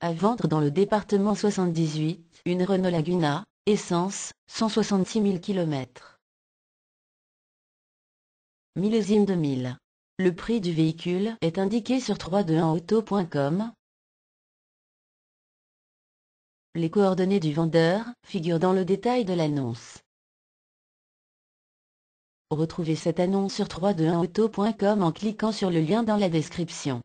À vendre dans le département 78, une Renault Laguna, essence, 166 000 km. Millésime 2000. Le prix du véhicule est indiqué sur 321auto.com. Les coordonnées du vendeur figurent dans le détail de l'annonce. Retrouvez cette annonce sur 321auto.com en cliquant sur le lien dans la description.